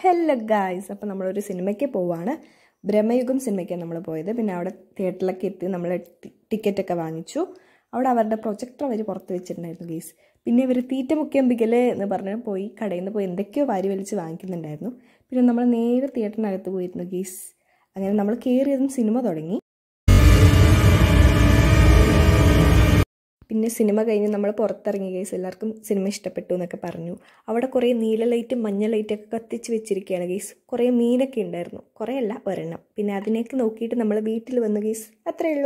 hello guys അപ്പോൾ നമ്മളൊരു സിനിമയ്ക്ക് പോവാണ് ബ്രഹ്മയുഗം സിനിമയ്ക്കാണ് നമ്മൾ പോയത് പിന്നെ അവിടെ തിയേറ്ററിലൊക്കെ എത്തി നമ്മൾ ടിക്കറ്റൊക്കെ വാങ്ങിച്ചു അവിടെ അവരുടെ പ്രൊജക്ടർ അവർ പുറത്ത് വെച്ചിട്ടുണ്ടായിരുന്നു ഗീസ് പിന്നെ ഇവർ തീറ്റ മുക്കിയമ്പിക്കൽ എന്ന് പറഞ്ഞാൽ പോയി കടയിൽ നിന്ന് പോയി എന്തൊക്കെയോ വാരി വലിച്ച് വാങ്ങിക്കുന്നുണ്ടായിരുന്നു പിന്നെ നമ്മൾ നേരെ തിയേറ്ററിനകത്ത് പോയിരുന്നു ഗീസ് അങ്ങനെ നമ്മൾ കയറിയതും സിനിമ തുടങ്ങി പിന്നെ സിനിമ കഴിഞ്ഞ് നമ്മൾ പുറത്തിറങ്ങി ഗൈസ് എല്ലാവർക്കും സിനിമ ഇഷ്ടപ്പെട്ടു എന്നൊക്കെ പറഞ്ഞു അവിടെ കുറേ നീല ലൈറ്റും മഞ്ഞ ലൈറ്റൊക്കെ കത്തിച്ച് വെച്ചിരിക്കുകയാണ് ഗൈസ് കുറേ മീനൊക്കെ ഉണ്ടായിരുന്നു കുറേ അല്ല ഒരെണ്ണം പിന്നെ അതിനെയൊക്കെ നോക്കിയിട്ട് നമ്മൾ വീട്ടിൽ വന്നു ഗൈസ് അത്രയേ ഉള്ളൂ